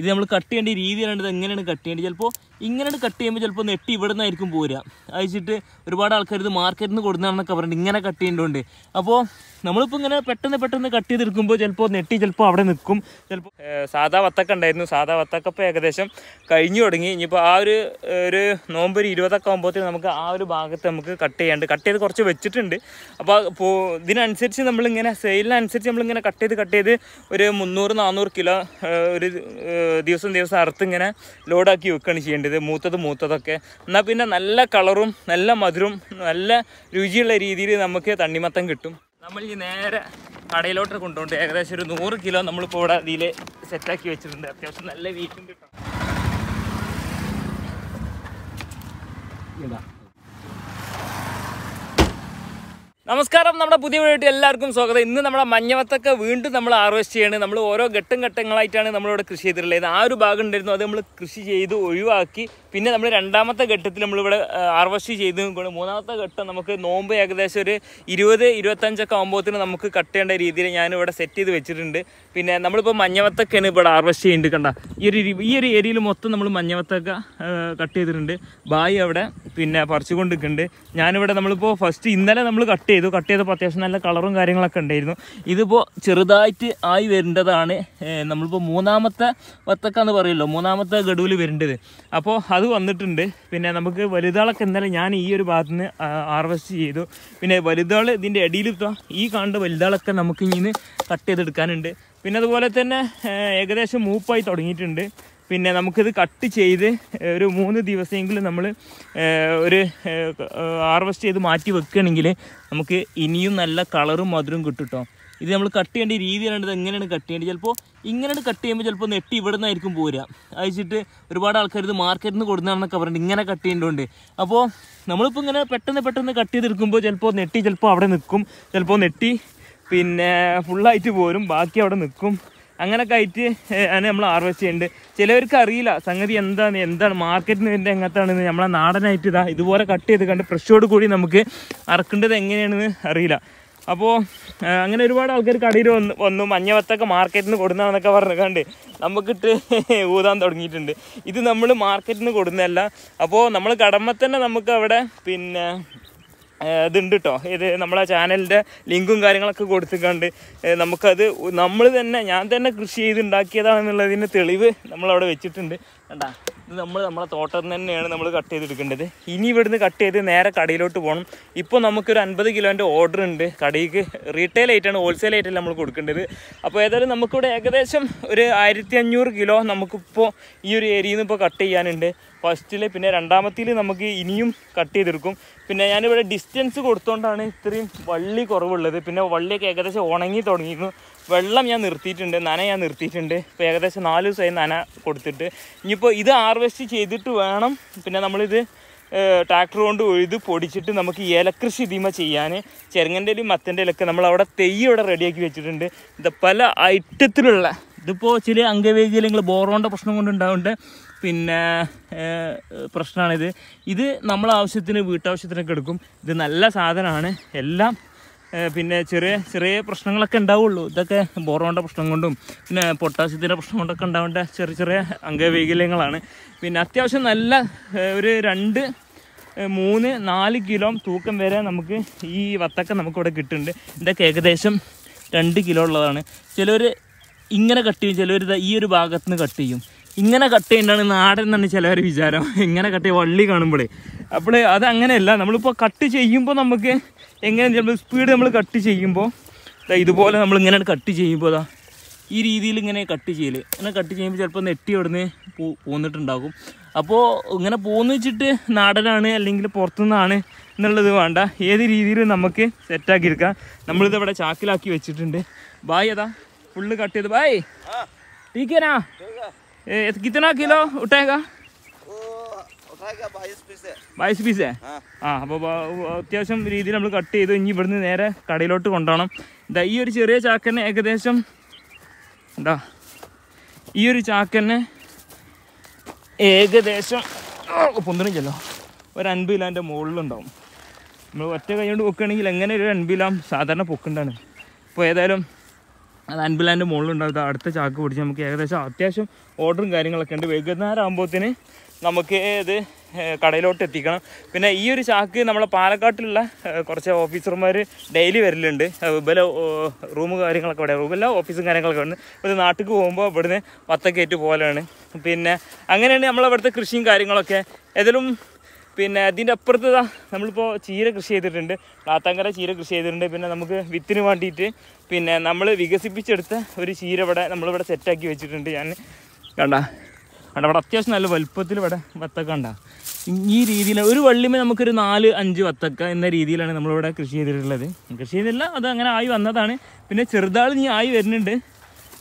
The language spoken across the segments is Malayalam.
ഇത് നമ്മൾ കട്ട് ചെയ്യേണ്ട രീതിയിലാണ് ഇത് എങ്ങനെയാണ് കട്ട് ചെയ്യേണ്ടത് ചിലപ്പോൾ ഇങ്ങനെയാണ് കട്ട് ചെയ്യുമ്പോൾ ചിലപ്പോൾ നെട്ടി ഇവിടെ നിന്നായിരിക്കും പോരുക അയച്ചിട്ട് ഒരുപാട് ആൾക്കാർ ഇത് മാർക്കറ്റിൽ നിന്ന് കൊടുക്കുന്നതാണെന്നൊക്കെ പറയുന്നത് ഇങ്ങനെ കട്ട് ചെയ്യേണ്ടതുണ്ട് അപ്പോൾ നമ്മളിപ്പോൾ ഇങ്ങനെ പെട്ടെന്ന് പെട്ടെന്ന് കട്ട് ചെയ്തെടുക്കുമ്പോൾ ചിലപ്പോൾ നെട്ടി ചിലപ്പോൾ അവിടെ നിൽക്കും ചിലപ്പോൾ സാധാ വത്തക്ക ഉണ്ടായിരുന്നു സാധാ വത്തക്ക ഇപ്പോൾ ഏകദേശം കഴിഞ്ഞു തുടങ്ങി ഇനിയിപ്പോൾ ആ ഒരു ഒരു നവംബർ ഇരുപതൊക്കെ ആകുമ്പോഴത്തേക്ക് നമുക്ക് ആ ഒരു ഭാഗത്ത് നമുക്ക് കട്ട് ചെയ്യാണ്ട് കട്ട് ചെയ്ത് കുറച്ച് വെച്ചിട്ടുണ്ട് അപ്പോൾ ഇതിനനുസരിച്ച് നമ്മളിങ്ങനെ സെയിലിനനുസരിച്ച് നമ്മളിങ്ങനെ കട്ട് ചെയ്ത് കട്ട് ചെയ്ത് ഒരു മുന്നൂറ് നാനൂറ് കിലോ ഒരു ദിവസം ദിവസം ഇങ്ങനെ ലോഡാക്കി വെക്കുകയാണ് ചെയ്യേണ്ടത് മൂത്തത് മൂത്തതൊക്കെ എന്നാൽ പിന്നെ നല്ല കളറും നല്ല മധുരവും നല്ല രുചിയുള്ള രീതിയിൽ നമുക്ക് തണ്ണിമത്തം കിട്ടും നമ്മൾ ഈ നേരെ കടയിലോട്ട് കൊണ്ടുപോയിട്ട് ഏകദേശം ഒരു നൂറ് കിലോ നമ്മളിപ്പോൾ ഇവിടെ ഇതിൽ സെറ്റാക്കി വെച്ചിട്ടുണ്ട് അത്യാവശ്യം നല്ല വീറ്റും കിട്ടും ഇതാ നമസ്കാരം നമ്മുടെ പുതിയ വീട്ടിൽ എല്ലാവർക്കും സ്വാഗതം ഇന്ന് നമ്മുടെ മഞ്ഞവത്തൊക്കെ വീണ്ടും നമ്മൾ ഹാർവെസ്റ്റ് ചെയ്യണം നമ്മൾ ഓരോ ഘട്ടം ഘട്ടങ്ങളായിട്ടാണ് നമ്മളിവിടെ കൃഷി ചെയ്തിട്ടുള്ളത് ആ ഒരു ഭാഗം ഉണ്ടായിരുന്നു അത് നമ്മൾ കൃഷി ചെയ്ത് ഒഴിവാക്കി പിന്നെ നമ്മൾ രണ്ടാമത്തെ ഘട്ടത്തിൽ നമ്മളിവിടെ ഹാർവെസ്റ്റ് ചെയ്ത് നിൽക്കുകയാണ് മൂന്നാമത്തെ ഘട്ടം നമുക്ക് നോമ്പ് ഏകദേശം ഒരു ഇരുപത് ഇരുപത്തഞ്ചൊക്കെ ആകുമ്പോഴത്തിന് നമുക്ക് കട്ട് ചെയ്യേണ്ട രീതിയിൽ ഞാനിവിടെ സെറ്റ് ചെയ്ത് വെച്ചിട്ടുണ്ട് പിന്നെ നമ്മളിപ്പോൾ മഞ്ഞവത്തൊക്കെയാണ് ഇവിടെ ഹാർവെസ്റ്റ് ചെയ്യേണ്ടത് കണ്ട ഈ ഒരു ഈ ഒരു ഏരിയയിൽ മൊത്തം നമ്മൾ മഞ്ഞവത്തൊക്കെ കട്ട് ചെയ്തിട്ടുണ്ട് ബായി അവിടെ പിന്നെ പറിച്ചുകൊണ്ട് നിൽക്കുന്നുണ്ട് ഞാനിവിടെ നമ്മളിപ്പോൾ ഫസ്റ്റ് ഇന്നലെ നമ്മൾ കട്ട് ചെയ്തു കട്ട് ചെയ്തപ്പോൾ അത്യാവശ്യം നല്ല കളറും കാര്യങ്ങളൊക്കെ ഉണ്ടായിരുന്നു ഇതിപ്പോൾ ചെറുതായിട്ട് ആയി വരേണ്ടതാണ് നമ്മളിപ്പോൾ മൂന്നാമത്തെ വത്തക്ക എന്ന് പറയുമല്ലോ മൂന്നാമത്തെ ഗഡുവിൽ വരേണ്ടത് അപ്പോൾ അത് വന്നിട്ടുണ്ട് പിന്നെ നമുക്ക് വലുതാളൊക്കെ എന്തായാലും ഞാൻ ഈ ഒരു ഭാഗത്ത് നിന്ന് ഹാർവെസ്റ്റ് ചെയ്തു പിന്നെ വലുതാൾ ഇതിൻ്റെ അടിയിലിപ്പോൾ ഈ കാണേണ്ട വലുതാളൊക്കെ നമുക്ക് ഇങ്ങനെ കട്ട് ചെയ്തെടുക്കാനുണ്ട് പിന്നെ അതുപോലെ തന്നെ ഏകദേശം മൂപ്പായി തുടങ്ങിയിട്ടുണ്ട് പിന്നെ നമുക്കിത് കട്ട് ചെയ്ത് ഒരു മൂന്ന് ദിവസമെങ്കിലും നമ്മൾ ഒരു ഹാർവസ്റ്റ് ചെയ്ത് മാറ്റി വെക്കുകയാണെങ്കിൽ നമുക്ക് ഇനിയും നല്ല കളറും മധുരവും കിട്ടും ഇത് നമ്മൾ കട്ട് ചെയ്യേണ്ട രീതി ഇത് എങ്ങനെയാണ് കട്ട് ചെയ്യേണ്ടത് ചിലപ്പോൾ ഇങ്ങനെയാണ് കട്ട് ചെയ്യുമ്പോൾ ചിലപ്പോൾ നെട്ടി ഇവിടെ നിന്നായിരിക്കും പോരുക അയച്ചിട്ട് ഒരുപാട് ആൾക്കാർ ഇത് മാർക്കറ്റിൽ നിന്ന് കൊടുക്കുന്നതാണെന്നൊക്കെ പറഞ്ഞിട്ട് ഇങ്ങനെ കട്ട് ചെയ്യേണ്ടതുണ്ട് അപ്പോൾ നമ്മളിപ്പോൾ ഇങ്ങനെ പെട്ടെന്ന് പെട്ടെന്ന് കട്ട് ചെയ്തെടുക്കുമ്പോൾ ചിലപ്പോൾ നെട്ടി ചിലപ്പോൾ അവിടെ നിൽക്കും ചിലപ്പോൾ നെട്ടി പിന്നെ ഫുള്ളായിട്ട് പോരും ബാക്കി അവിടെ നിൽക്കും അങ്ങനെ കയറ്റി ആണ് നമ്മൾ ഹാർവെസ്റ്റ് ചെയ്യുന്നുണ്ട് ചിലവർക്ക് അറിയില്ല സംഗതി എന്താണ് എന്താണ് മാർക്കറ്റിന് ഇതിൻ്റെ എങ്ങനത്താണെന്ന് നമ്മളെ നാടനായിട്ട് ഇതാ ഇതുപോലെ കട്ട് ചെയ്ത് കണ്ട് ഫ്രഷോട് കൂടി നമുക്ക് അറക്കേണ്ടത് എങ്ങനെയാണെന്ന് അറിയില്ല അപ്പോൾ അങ്ങനെ ഒരുപാട് ആൾക്കാർ കടയിൽ വന്ന് വന്നു മഞ്ഞവത്തൊക്കെ മാർക്കറ്റിൽ നിന്ന് കൊടുക്കുന്നതെന്നൊക്കെ പറഞ്ഞു കണ്ട് നമുക്കിട്ട് ഊതാൻ തുടങ്ങിയിട്ടുണ്ട് ഇത് നമ്മൾ മാർക്കറ്റിൽ നിന്ന് കൊടുക്കുന്നതല്ല അപ്പോൾ നമ്മൾ കടമ തന്നെ നമുക്ക് അവിടെ പിന്നെ ഇതുണ്ട് കേട്ടോ ഇത് നമ്മളെ ചാനലിൻ്റെ ലിങ്കും കാര്യങ്ങളൊക്കെ കൊടുത്തിട്ടുണ്ട് നമുക്കത് നമ്മൾ തന്നെ ഞാൻ തന്നെ കൃഷി ചെയ്ത് ഉണ്ടാക്കിയതാണെന്നുള്ളതിൻ്റെ തെളിവ് നമ്മളവിടെ വെച്ചിട്ടുണ്ട് കണ്ടാ ഇത് നമ്മൾ നമ്മളെ തോട്ടത്തിൽ തന്നെയാണ് നമ്മൾ കട്ട് ചെയ്തെടുക്കേണ്ടത് ഇനി ഇവിടുന്ന് കട്ട് ചെയ്ത് നേരെ കടയിലോട്ട് പോകണം ഇപ്പോൾ നമുക്കൊരു അൻപത് കിലോൻ്റെ ഓർഡർ ഉണ്ട് കടയിക്ക് റീറ്റെയിൽ ആയിട്ടാണ് ഹോൾസെയിൽ ആയിട്ടല്ല നമ്മൾ കൊടുക്കേണ്ടത് അപ്പോൾ ഏതായാലും നമുക്കിവിടെ ഏകദേശം ഒരു ആയിരത്തി കിലോ നമുക്കിപ്പോൾ ഈ ഒരു ഏരിയയിൽ നിന്ന് ഇപ്പോൾ കട്ട് ചെയ്യാനുണ്ട് ഫസ്റ്റിൽ പിന്നെ രണ്ടാമത്തിൽ നമുക്ക് ഇനിയും കട്ട് ചെയ്തെടുക്കും പിന്നെ ഞാനിവിടെ ഡിസ്റ്റൻസ് കൊടുത്തുകൊണ്ടാണ് ഇത്രയും വള്ളി കുറവുള്ളത് പിന്നെ വള്ളിയൊക്കെ ഏകദേശം ഉണങ്ങി തുടങ്ങിയിരുന്നു വെള്ളം ഞാൻ നിർത്തിയിട്ടുണ്ട് നന ഞാൻ നിർത്തിയിട്ടുണ്ട് ഇപ്പോൾ ഏകദേശം നാല് ദിവസമായി നന കൊടുത്തിട്ട് ഇനിയിപ്പോൾ ഇത് ഹാർവെസ്റ്റ് ചെയ്തിട്ട് വേണം പിന്നെ നമ്മളിത് ട്രാക്ടർ കൊണ്ട് ഉഴുത് പൊടിച്ചിട്ട് നമുക്ക് ഇലക്കൃഷി ഇതിമ ചെയ്യാൻ ചെറുങ്ങൻ്റെയിലും മത്തൻ്റെയിലൊക്കെ നമ്മൾ അവിടെ തെയ്യ് ഇവിടെ റെഡിയാക്കി വെച്ചിട്ടുണ്ട് ഇത് പല ഐറ്റത്തിലുള്ള ഇതിപ്പോൾ ചില അംഗവൈകല്യങ്ങൾ ബോറോണ്ട പ്രശ്നം കൊണ്ടുണ്ടാവുന്നുണ്ട് പിന്നെ പ്രശ്നമാണിത് ഇത് നമ്മൾ ആവശ്യത്തിന് വീട്ടാവശ്യത്തിനൊക്കെ എടുക്കും ഇത് നല്ല സാധനമാണ് എല്ലാം പിന്നെ ചെറിയ ചെറിയ പ്രശ്നങ്ങളൊക്കെ ഉണ്ടാവുള്ളൂ ഇതൊക്കെ ബോറോണ്ട പ്രശ്നം കൊണ്ടും പിന്നെ പൊട്ടാസ്യത്തിൻ്റെ പ്രശ്നം കൊണ്ടൊക്കെ ഉണ്ടാവേണ്ട ചെറിയ ചെറിയ അംഗവൈകല്യങ്ങളാണ് പിന്നെ അത്യാവശ്യം നല്ല ഒരു രണ്ട് മൂന്ന് നാല് കിലോ തൂക്കം വരെ നമുക്ക് ഈ വത്തക്ക നമുക്കിവിടെ കിട്ടുന്നുണ്ട് ഇതൊക്കെ ഏകദേശം രണ്ട് കിലോ ഉള്ളതാണ് ചിലർ ഇങ്ങനെ കട്ട് ചെയ്യും ചിലവർ ഈ ഒരു ഭാഗത്ത് നിന്ന് കട്ട് ചെയ്യും ഇങ്ങനെ കട്ട് ചെയ്യേണ്ടതാണ് നാടൻ എന്നാണ് ചിലവർ വിചാരം ഇങ്ങനെ കട്ട് ചെയ്യും വള്ളി കാണുമ്പോഴേ അപ്പോൾ അത് അങ്ങനെയല്ല നമ്മളിപ്പോൾ കട്ട് ചെയ്യുമ്പോൾ നമുക്ക് എങ്ങനെ ചിലപ്പോൾ സ്പീഡ് നമ്മൾ കട്ട് ചെയ്യുമ്പോൾ ഇതുപോലെ നമ്മൾ ഇങ്ങനെ കട്ട് ചെയ്യുമ്പോൾ അതാ ഈ രീതിയിൽ ഇങ്ങനെ കട്ട് ചെയ്യൽ ഇങ്ങനെ കട്ട് ചെയ്യുമ്പോൾ ചിലപ്പോൾ നെറ്റി ഇവിടുന്ന് പോ പോന്നിട്ടുണ്ടാകും അപ്പോൾ ഇങ്ങനെ പോന്ന് വെച്ചിട്ട് നാടനാണ് അല്ലെങ്കിൽ പുറത്തുനിന്നാണ് എന്നുള്ളത് വേണ്ട ഏത് രീതിയിലും നമുക്ക് സെറ്റാക്കിയെടുക്കാം നമ്മളിത് ഇവിടെ ചാക്കിലാക്കി വെച്ചിട്ടുണ്ട് ബായ് അതാ फुल कट है तो भाई ठीक है ना ए, कितना किलो उठाएगा ബൈസ് പീസ് ആ അപ്പോൾ അത്യാവശ്യം രീതിയിൽ നമ്മൾ കട്ട് ചെയ്തു ഇനി ഇവിടുന്ന് നേരെ കടയിലോട്ട് കൊണ്ടുപോകണം എന്താ ഈ ഒരു ചെറിയ ചാക്കന് ഏകദേശം എന്താ ഈ ഒരു ചാക്കന് ഏകദേശം പൊന്തിണിച്ചല്ലോ ഒരു അൻപത് കിലോൻ്റെ മുകളിലുണ്ടാവും നമ്മൾ ഒറ്റ കൈ കൊണ്ട് പൊക്കുകയാണെങ്കിൽ എങ്ങനെ ഒരു അൻപത് സാധാരണ പൊക്കുണ്ടാണ് അപ്പോൾ ഏതായാലും അത് അൻപിലാൻ്റെ മുകളിലുണ്ടാവും അടുത്ത ചാക്ക് പിടിച്ച് നമുക്ക് ഏകദേശം അത്യാവശ്യം ഓർഡറും കാര്യങ്ങളൊക്കെ ഉണ്ട് വൈകുന്നേരം ആകുമ്പോഴത്തേന് നമുക്ക് ഇത് കടയിലോട്ട് എത്തിക്കണം പിന്നെ ഈ ഒരു ചാക്ക് നമ്മളെ പാലക്കാട്ടിലുള്ള കുറച്ച് ഓഫീസർമാർ ഡെയിലി വരലുണ്ട് ഇവലെ റൂം കാര്യങ്ങളൊക്കെ ഇവിടെ റൂമില്ല ഓഫീസും കാര്യങ്ങളൊക്കെ ഉണ്ട് ഇപ്പോൾ നാട്ടിൽ പോകുമ്പോൾ ഇവിടുന്ന് വത്തക്കേറ്റ് പോലെയാണ് പിന്നെ അങ്ങനെയാണ് നമ്മളവിടുത്തെ കൃഷിയും കാര്യങ്ങളൊക്കെ ഏതെങ്കിലും പിന്നെ അതിൻ്റെ അപ്പുറത്ത് നമ്മളിപ്പോൾ ചീര കൃഷി ചെയ്തിട്ടുണ്ട് നാത്താങ്കര ചീര കൃഷി ചെയ്തിട്ടുണ്ട് പിന്നെ നമുക്ക് വിത്തിന് വേണ്ടിയിട്ട് പിന്നെ നമ്മൾ വികസിപ്പിച്ചെടുത്ത ഒരു ചീര ഇവിടെ നമ്മളിവിടെ സെറ്റാക്കി വെച്ചിട്ടുണ്ട് ഞാൻ കണ്ട കണ്ട ഇവിടെ അത്യാവശ്യം നല്ല വലുപ്പത്തിൽ ഇവിടെ വത്തക്ക ഉണ്ടാ ഈ രീതിയിൽ ഒരു വള്ളിമേ നമുക്കൊരു നാല് അഞ്ച് വത്തക്ക എന്ന രീതിയിലാണ് നമ്മളിവിടെ കൃഷി ചെയ്തിട്ടുള്ളത് കൃഷി ചെയ്തില്ല അത് അങ്ങനെ ആയി വന്നതാണ് പിന്നെ ചെറുതാൾ നീ ആയി വരുന്നുണ്ട്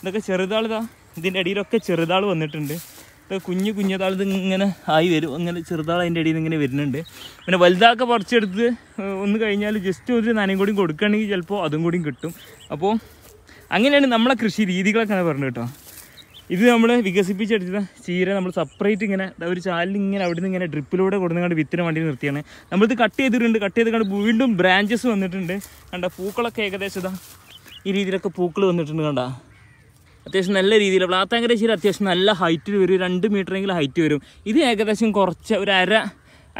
ഇതൊക്കെ ചെറുതാൾ ഇതാ ഇതിൻ്റെ അടിയിലൊക്കെ ചെറുതാൾ വന്നിട്ടുണ്ട് കുഞ്ഞു കുഞ്ഞതാളിത് ഇങ്ങനെ ആയി വരും അങ്ങനെ ചെറുതാൾ അതിൻ്റെ ഇടയിൽ ഇങ്ങനെ വരുന്നുണ്ട് പിന്നെ വലുതാക്കെ പറിച്ചെടുത്ത് ഒന്ന് കഴിഞ്ഞാൽ ജസ്റ്റ് ഒരു നനയും കൂടി കൊടുക്കുകയാണെങ്കിൽ ചിലപ്പോൾ അതും കൂടി കിട്ടും അപ്പോൾ അങ്ങനെയാണ് നമ്മളെ കൃഷി രീതികളൊക്കെ രീതികളൊക്കെയാണ് പറഞ്ഞത് കേട്ടോ ഇത് നമ്മൾ വികസിപ്പിച്ചെടുത്ത ചീര നമ്മൾ സെപ്പറേറ്റ് ഇങ്ങനെ ഒരു ചാലിൽ ഇങ്ങനെ അവിടെ നിന്ന് ഇങ്ങനെ ഡ്രിപ്പിലൂടെ കൊടുന്നുകൊണ്ട് വിത്തിന് വണ്ടി നിർത്തിയാണ് നമ്മളിത് കട്ട് ചെയ്തിട്ടുണ്ട് കട്ട് ചെയ്ത് കണ്ട് വീണ്ടും ബ്രാഞ്ചസ് വന്നിട്ടുണ്ട് കണ്ട പൂക്കളൊക്കെ ഏകദേശം ഈ രീതിയിലൊക്കെ പൂക്കൾ വന്നിട്ടുണ്ട് കണ്ടാ അത്യാവശ്യം നല്ല രീതിയിൽ പ്ലാത്താങ്കരശ്ശേരി അത്യാവശ്യം നല്ല ഹൈറ്റിൽ വരും രണ്ട് മീറ്ററെങ്കിലും ഹൈറ്റ് വരും ഇത് ഏകദേശം കുറച്ച് ഒരു അര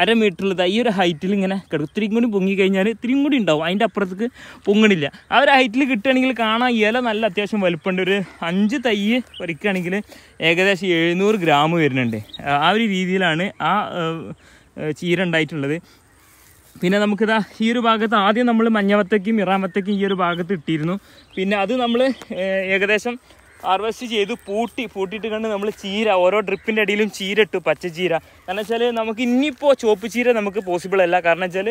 അര മീറ്ററിലത് ഈ ഒരു ഹൈറ്റിൽ ഇങ്ങനെ കിടക്കും ഇത്രയും കൂടി പൊങ്ങി കഴിഞ്ഞാൽ ഇത്തിരിയും കൂടി ഉണ്ടാവും അതിൻ്റെ അപ്പുറത്തേക്ക് പൊങ്ങണില്ല ആ ഒരു ഹൈറ്റിൽ കിട്ടുകയാണെങ്കിൽ കാണാൻ ഇല നല്ല അത്യാവശ്യം വലുപ്പമുണ്ട് ഒരു അഞ്ച് തൈ വരയ്ക്കുകയാണെങ്കിൽ ഏകദേശം എഴുന്നൂറ് ഗ്രാം വരുന്നുണ്ട് ആ ഒരു രീതിയിലാണ് ആ ചീര ഉണ്ടായിട്ടുള്ളത് പിന്നെ നമുക്കിതാ ഈ ഒരു ഭാഗത്ത് ആദ്യം നമ്മൾ മഞ്ഞവത്തേക്കും ഇറാമത്തേക്കും ഈ ഒരു ഭാഗത്ത് ഇട്ടിരുന്നു പിന്നെ അത് നമ്മൾ ഏകദേശം ഹാർവെസ്റ്റ് ചെയ്ത് പൂട്ടി പൂട്ടിയിട്ട് കണ്ട് നമ്മൾ ചീര ഓരോ ഡ്രിപ്പിൻ്റെ അടിയിലും ചീര ഇട്ടു ചീര കാരണം വെച്ചാൽ നമുക്ക് ഇനിയിപ്പോൾ ചുവപ്പ് ചീര നമുക്ക് പോസിബിൾ അല്ല കാരണം വെച്ചാൽ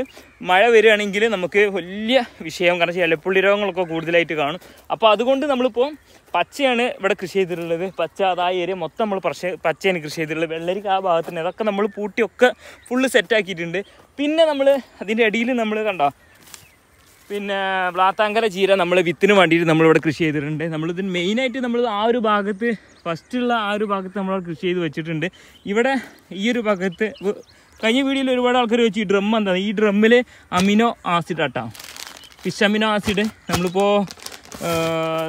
മഴ വരികയാണെങ്കിൽ നമുക്ക് വലിയ വിഷയം കാരണം വെച്ചാൽ ഇലപ്പുള്ളി രോഗങ്ങളൊക്കെ കൂടുതലായിട്ട് കാണും അപ്പോൾ അതുകൊണ്ട് നമ്മളിപ്പോൾ പച്ചയാണ് ഇവിടെ കൃഷി ചെയ്തിട്ടുള്ളത് പച്ച അതാ ഏരിയ മൊത്തം നമ്മൾ പ്രശ പച്ചയാണ് കൃഷി ചെയ്തിട്ടുള്ളത് വെള്ളരിക്ക് ആ ഭാഗത്തിന് അതൊക്കെ നമ്മൾ പൂട്ടിയൊക്കെ ഫുള്ള് സെറ്റാക്കിയിട്ടുണ്ട് പിന്നെ നമ്മൾ അതിൻ്റെ അടിയിൽ നമ്മൾ കണ്ടോ പിന്നെ വ്ളാത്താങ്കര ചീര നമ്മൾ വിത്തിന് വേണ്ടിയിട്ട് നമ്മളിവിടെ കൃഷി ചെയ്തിട്ടുണ്ട് നമ്മളിതിന് മെയിനായിട്ട് നമ്മൾ ആ ഒരു ഭാഗത്ത് ഫസ്റ്റുള്ള ആ ഒരു ഭാഗത്ത് നമ്മൾ കൃഷി ചെയ്ത് വെച്ചിട്ടുണ്ട് ഇവിടെ ഈ ഒരു ഭാഗത്ത് കഴിഞ്ഞ വീഡിയോയിൽ ഒരുപാട് ആൾക്കാർ വെച്ച് ഈ ഡ്രം എന്താണ് ഈ ഡ്രമ്മിൽ അമിനോ ആസിഡ് ആട്ടാം ഫിഷ് അമിനോ ആസിഡ് നമ്മളിപ്പോൾ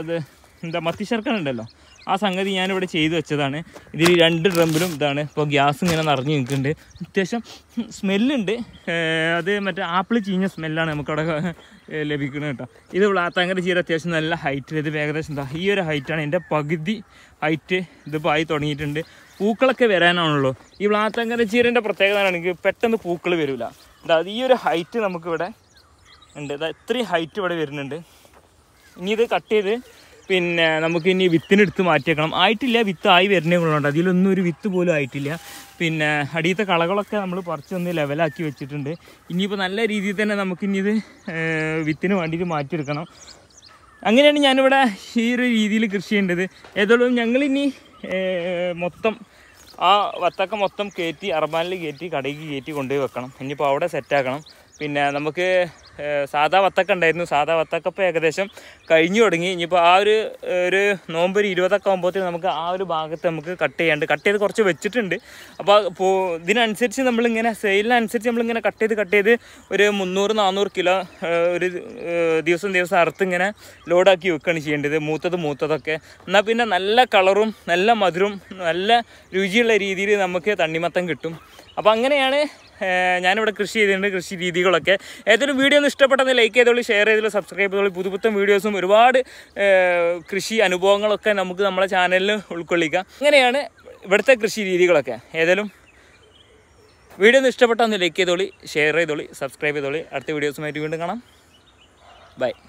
ഇത് എന്താ മത്തി ശർക്കര ഉണ്ടല്ലോ ആ സംഗതി ഞാനിവിടെ ചെയ്തു വെച്ചതാണ് ഇതിൽ രണ്ട് ഡ്രമ്പിലും ഇതാണ് ഇപ്പോൾ ഗ്യാസ് ഇങ്ങനെ നിറഞ്ഞു നിൽക്കുന്നുണ്ട് അത്യാവശ്യം സ്മെല്ലുണ്ട് അത് മറ്റേ ആപ്പിൾ ചീഞ്ഞ സ്മെല്ലാണ് നമുക്കവിടെ ലഭിക്കുന്നത് കേട്ടോ ഇത് വ്ളാത്താങ്കര ചീര അത്യാവശ്യം നല്ല ഹൈറ്റിൽ ഇത് ഏകദേശം എന്താ ഈ ഒരു ഹൈറ്റാണ് എൻ്റെ പകുതി ഹൈറ്റ് ഇതിപ്പോൾ ആയി തുടങ്ങിയിട്ടുണ്ട് പൂക്കളൊക്കെ വരാനാണല്ലോ ഈ വ്ളാത്താങ്കര ചീരൻ്റെ പ്രത്യേകത ആണെങ്കിൽ പെട്ടെന്ന് പൂക്കൾ വരില്ല എന്താ ഈ ഒരു ഹൈറ്റ് നമുക്കിവിടെ ഉണ്ട് ഇത്രയും ഹൈറ്റ് ഇവിടെ വരുന്നുണ്ട് ഇനി ഇത് കട്ട് ചെയ്ത് പിന്നെ നമുക്ക് ഇനി വിത്തിനെടുത്ത് മാറ്റിയേക്കണം ആയിട്ടില്ല വിത്ത് ആയി വരുന്നേ കൊള്ളുണ്ട് അതിലൊന്നും ഒരു വിത്ത് പോലും ആയിട്ടില്ല പിന്നെ അടിയത്തെ കളകളൊക്കെ നമ്മൾ പറിച്ചൊന്ന് ലെവലാക്കി വെച്ചിട്ടുണ്ട് ഇനിയിപ്പോൾ നല്ല രീതിയിൽ തന്നെ നമുക്കിനിത് ഇത് വിത്തിന് വേണ്ടിയിട്ട് മാറ്റിയെടുക്കണം അങ്ങനെയാണ് ഞാനിവിടെ ഈ ഒരു രീതിയിൽ കൃഷി ചെയ്യേണ്ടത് ഏതോളം ഞങ്ങളിനി മൊത്തം ആ വത്തക്ക മൊത്തം കയറ്റി അർബാനിൽ കയറ്റി കടയിൽ കയറ്റി കൊണ്ടുപോയി വെക്കണം ഇനിയിപ്പോൾ അവിടെ സെറ്റാക്കണം പിന്നെ നമുക്ക് സാധാ വത്തക്ക ഉണ്ടായിരുന്നു സാധാ വത്തക്ക ഇപ്പോൾ ഏകദേശം കഴിഞ്ഞു തുടങ്ങി ഇനിയിപ്പോൾ ആ ഒരു ഒരു നോമ്പൊരു ഇരുപതൊക്കെ ആകുമ്പോഴത്തേക്ക് നമുക്ക് ആ ഒരു ഭാഗത്ത് നമുക്ക് കട്ട് ചെയ്യാണ്ട് കട്ട് ചെയ്ത് കുറച്ച് വെച്ചിട്ടുണ്ട് അപ്പോൾ ഇപ്പോൾ ഇതിനനുസരിച്ച് നമ്മളിങ്ങനെ സെയിലിനനുസരിച്ച് നമ്മളിങ്ങനെ കട്ട് ചെയ്ത് കട്ട് ചെയ്ത് ഒരു മുന്നൂറ് നാനൂറ് കിലോ ഒരു ദിവസം ദിവസം ഇങ്ങനെ ലോഡാക്കി വെക്കുകയാണ് ചെയ്യേണ്ടത് മൂത്തത് മൂത്തതൊക്കെ എന്നാൽ പിന്നെ നല്ല കളറും നല്ല മധുരവും നല്ല രുചിയുള്ള രീതിയിൽ നമുക്ക് തണ്ണിമത്തം കിട്ടും അപ്പോൾ അങ്ങനെയാണ് ഞാനിവിടെ കൃഷി ചെയ്തിട്ടുണ്ട് കൃഷി രീതികളൊക്കെ ഏതൊരു വീഡിയോ ഒന്ന് ഇഷ്ടപ്പെട്ടെന്ന് ലൈക്ക് ചെയ്തോളൂ ഷെയർ ചെയ്തോളൂ സബ്സ്ക്രൈബ് ചെയ്തോളൂ പുതു പുത്തം വീഡിയോസും ഒരുപാട് കൃഷി അനുഭവങ്ങളൊക്കെ നമുക്ക് നമ്മുടെ ചാനലിൽ ഉൾക്കൊള്ളിക്കാം അങ്ങനെയാണ് ഇവിടുത്തെ കൃഷി രീതികളൊക്കെ ഏതായാലും വീഡിയോ ഒന്ന് ലൈക്ക് ചെയ്തോളി ഷെയർ ചെയ്തോളി സബ്സ്ക്രൈബ് ചെയ്തോളി അടുത്ത വീഡിയോസുമായിട്ട് വീണ്ടും കാണാം ബൈ